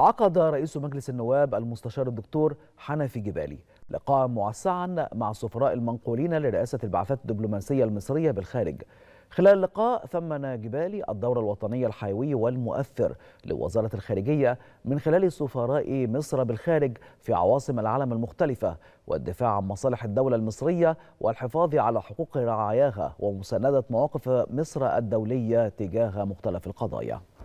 عقد رئيس مجلس النواب المستشار الدكتور حنفي جبالي لقاء موسعا مع سفراء المنقولين لرئاسة البعثات الدبلوماسية المصرية بالخارج خلال اللقاء ثمن جبالي الدور الوطني الحيوي والمؤثر لوزارة الخارجية من خلال سفراء مصر بالخارج في عواصم العالم المختلفة والدفاع عن مصالح الدولة المصرية والحفاظ على حقوق رعاياها ومساندة مواقف مصر الدولية تجاه مختلف القضايا